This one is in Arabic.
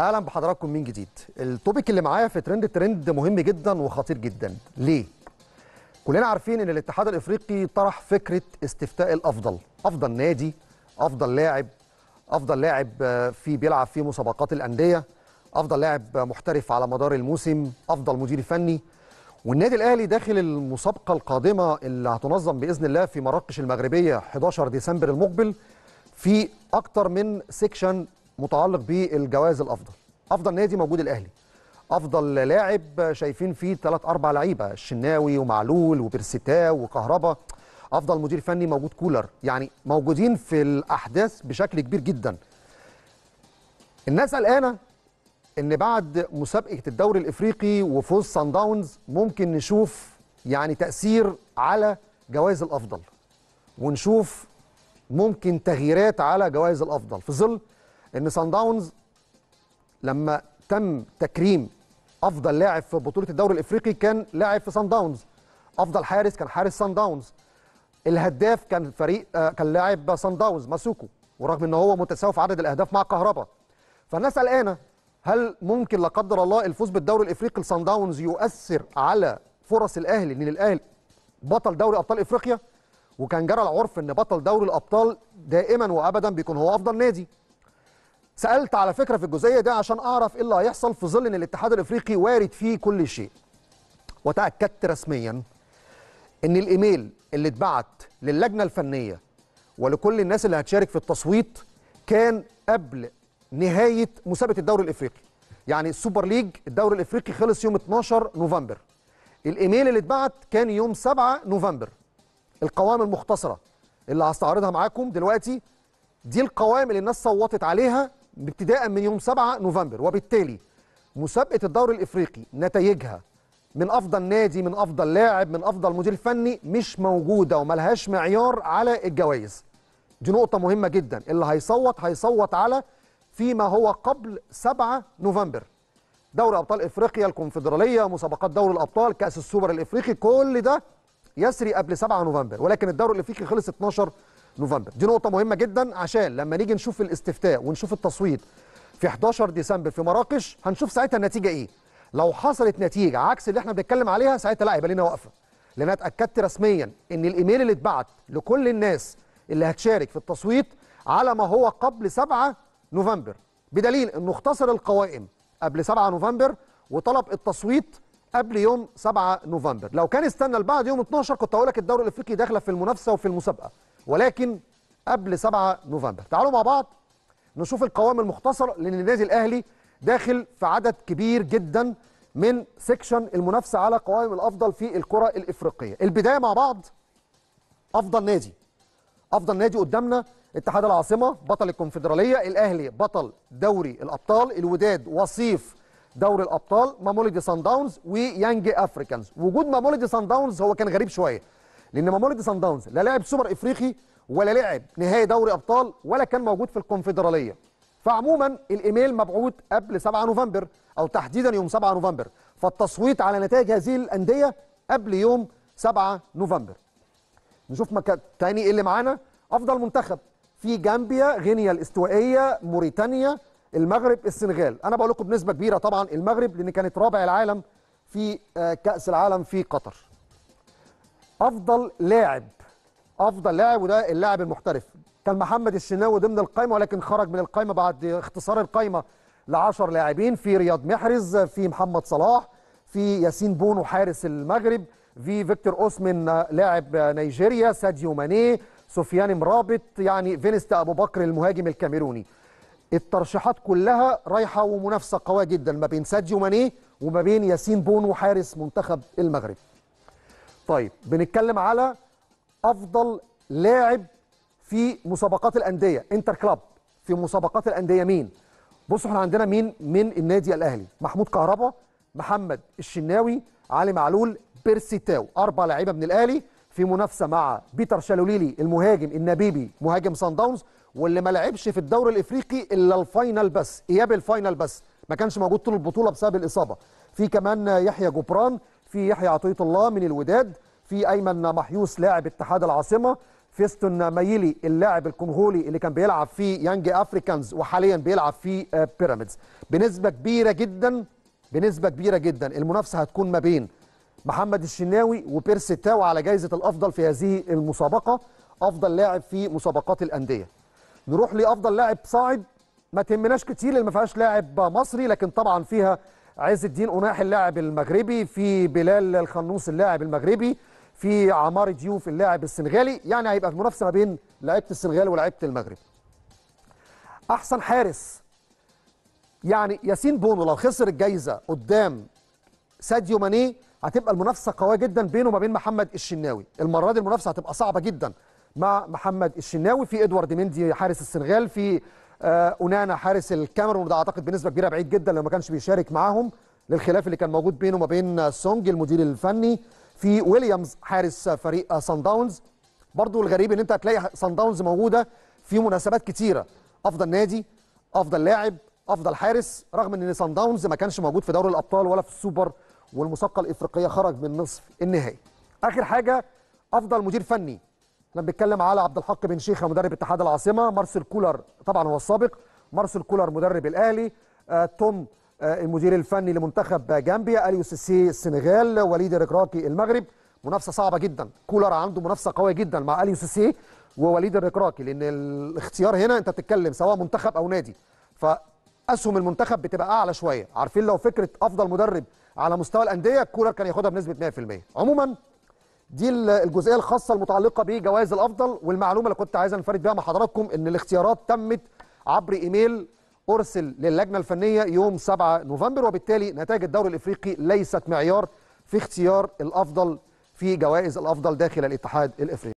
اهلا بحضراتكم من جديد التوبيك اللي معايا في ترند ترند مهم جدا وخطير جدا ليه كلنا عارفين ان الاتحاد الافريقي طرح فكره استفتاء الافضل افضل نادي افضل لاعب افضل لاعب آه، في بيلعب في مسابقات الانديه افضل لاعب محترف على مدار الموسم افضل مدير فني والنادي الاهلي داخل المسابقه القادمه اللي هتنظم باذن الله في مراكش المغربيه 11 ديسمبر المقبل في اكتر من سيكشن متعلق بالجوائز الافضل افضل نادي موجود الاهلي افضل لاعب شايفين فيه ثلاث اربع لعيبه الشناوي ومعلول وبرسيتاو وكهربا افضل مدير فني موجود كولر يعني موجودين في الاحداث بشكل كبير جدا الناس قلقانه ان بعد مسابقه الدوري الافريقي وفوز سان داونز ممكن نشوف يعني تاثير على جوائز الافضل ونشوف ممكن تغييرات على جوائز الافضل في ظل ان سان داونز لما تم تكريم افضل لاعب في بطوله الدوري الافريقي كان لاعب في سان داونز افضل حارس كان حارس سان داونز الهداف كان فريق آه، كان لاعب سان داونز ماسوكو ورغم ان هو متساوي في عدد الاهداف مع كهربا فالناس قلقانه هل ممكن لا قدر الله الفوز بالدوري الافريقي لسان داونز يؤثر على فرص الاهلي ان الاهلي بطل دوري ابطال افريقيا وكان جرى العرف ان بطل دوري الابطال دائما وابدا بيكون هو افضل نادي سالت على فكره في الجزئيه دي عشان اعرف ايه اللي هيحصل في ظل ان الاتحاد الافريقي وارد فيه كل شيء وتاكدت رسميا ان الايميل اللي اتبعت للجنه الفنيه ولكل الناس اللي هتشارك في التصويت كان قبل نهايه مسابقه الدوري الافريقي يعني السوبر ليج الدوري الافريقي خلص يوم 12 نوفمبر الايميل اللي اتبعت كان يوم 7 نوفمبر القوائم المختصره اللي هستعرضها معاكم دلوقتي دي القوائم اللي الناس صوتت عليها ابتداء من يوم 7 نوفمبر وبالتالي مسابقه الدوري الافريقي نتائجها من افضل نادي من افضل لاعب من افضل مدير فني مش موجوده وملهاش معيار على الجوائز دي نقطه مهمه جدا اللي هيصوت هيصوت على فيما هو قبل 7 نوفمبر دوري ابطال افريقيا الكونفدراليه مسابقات دوري الابطال كاس السوبر الافريقي كل ده يسري قبل 7 نوفمبر ولكن الدوري الافريقي خلص 12 نوفمبر دي نقطه مهمه جدا عشان لما نيجي نشوف الاستفتاء ونشوف التصويت في 11 ديسمبر في مراكش هنشوف ساعتها النتيجه ايه لو حصلت نتيجه عكس اللي احنا بنتكلم عليها ساعتها لا يبقى لنا وقفه لان انا اتاكدت رسميا ان الايميل اللي اتبعت لكل الناس اللي هتشارك في التصويت على ما هو قبل 7 نوفمبر بدليل انه اختصر القوائم قبل 7 نوفمبر وطلب التصويت قبل يوم 7 نوفمبر لو كان استنى لبعد يوم 12 كنت هقول لك الدوري الافريقي داخله في المنافسه وفي المسابقه ولكن قبل 7 نوفمبر تعالوا مع بعض نشوف القوائم المختصر لان النادي الاهلي داخل في عدد كبير جدا من سيكشن المنافسه على قوائم الافضل في الكره الافريقيه البدايه مع بعض افضل نادي افضل نادي قدامنا اتحاد العاصمه بطل الكونفدراليه الاهلي بطل دوري الابطال الوداد وصيف دوري الابطال مامولدي سان داونز ويانج افريكانز وجود مامولدي سان داونز هو كان غريب شويه لان مامولدي سان داونز لا لعب سوبر افريقي ولا لعب نهائي دوري ابطال ولا كان موجود في الكونفدراليه فعموما الايميل مبعوث قبل 7 نوفمبر او تحديدا يوم 7 نوفمبر فالتصويت على نتائج هذه الانديه قبل يوم 7 نوفمبر نشوف مكان تاني ايه اللي معانا افضل منتخب في جامبيا غينيا الاستوائيه موريتانيا المغرب السنغال انا بقول لكم بنسبه كبيره طبعا المغرب لان كانت رابع العالم في آه، كاس العالم في قطر افضل لاعب افضل لاعب وده اللاعب المحترف كان محمد الشناوي ضمن القائمه ولكن خرج من القائمه بعد اختصار القائمه ل 10 لاعبين في رياض محرز في محمد صلاح في ياسين بونو حارس المغرب في فيكتور اوسمن لاعب نيجيريا ساديو ماني سفيان مرابط يعني فينست ابو بكر المهاجم الكاميروني الترشيحات كلها رايحه ومنافسه قويه جدا ما بين ساديو ماني وما بين ياسين بونو حارس منتخب المغرب طيب بنتكلم على افضل لاعب في مسابقات الانديه انتر كلاب في مسابقات الانديه مين بصوا احنا عندنا مين من النادي الاهلي محمود كهربا محمد الشناوي علي معلول بيرسي تاو اربع لعيبه من الاهلي في منافسه مع بيتر شالوليلي المهاجم النبيبي مهاجم سان داونز واللي ما لعبش في الدوري الافريقي الا الفاينل بس اياب الفاينل بس ما كانش موجود طول البطوله بسبب الاصابه في كمان يحيى جبران في يحيى عطيه الله من الوداد في ايمن محيوس لاعب اتحاد العاصمه فيستون مايلي اللاعب الكونغولي اللي كان بيلعب في يانج افريكانز وحاليا بيلعب في آه، بيراميدز بنسبه كبيره جدا بنسبه كبيره جدا المنافسه هتكون ما بين محمد الشناوي وبيرسي تاو على جائزه الافضل في هذه المسابقه افضل لاعب في مسابقات الانديه نروح لافضل لاعب صاعد ما تهمناش كتير اللي ما فيهاش لاعب مصري لكن طبعا فيها عز الدين قناح اللاعب المغربي في بلال الخنوص اللاعب المغربي في عمار ديوف اللاعب السنغالي يعني هيبقى منافسه ما بين لعيبه السنغال ولعيبه المغرب احسن حارس يعني ياسين بونو لو خسر الجايزه قدام ساديو ماني هتبقى المنافسه قويه جدا بينه وما بين محمد الشناوي المره دي المنافسه هتبقى صعبه جدا مع محمد الشناوي في ادوارد مندي حارس السنغال في آه، اونانا حارس الكاميرون وده اعتقد بنسبه كبيره بعيد جدا لو ما كانش بيشارك معاهم للخلاف اللي كان موجود بينه وما بين سونج المدير الفني في ويليامز حارس فريق سان داونز برضه الغريب ان انت هتلاقي سان داونز موجوده في مناسبات كتيره افضل نادي افضل لاعب افضل حارس رغم ان سان داونز ما كانش موجود في دوري الابطال ولا في السوبر والمسابقه الافريقيه خرج من نصف النهائي اخر حاجه افضل مدير فني احنا بنتكلم على عبد الحق بن شيخه مدرب اتحاد العاصمه مارسيل كولر طبعا هو السابق مارسيل كولر مدرب الاهلي آه توم آه المدير الفني لمنتخب جامبيا اليو سيسي السنغال وليد الركراكي المغرب منافسه صعبه جدا كولر عنده منافسه قويه جدا مع اليو سيسي ووليد الركراكي لان الاختيار هنا انت بتتكلم سواء منتخب او نادي فاسهم المنتخب بتبقى اعلى شويه عارفين لو فكره افضل مدرب على مستوى الانديه كولر كان ياخدها بنسبه 100% عموما دي الجزئيه الخاصه المتعلقه بجوائز الافضل والمعلومه اللي كنت عايز انفرد بيها مع حضراتكم ان الاختيارات تمت عبر ايميل ارسل للجنه الفنيه يوم 7 نوفمبر وبالتالي نتائج الدوري الافريقي ليست معيار في اختيار الافضل في جوائز الافضل داخل الاتحاد الافريقي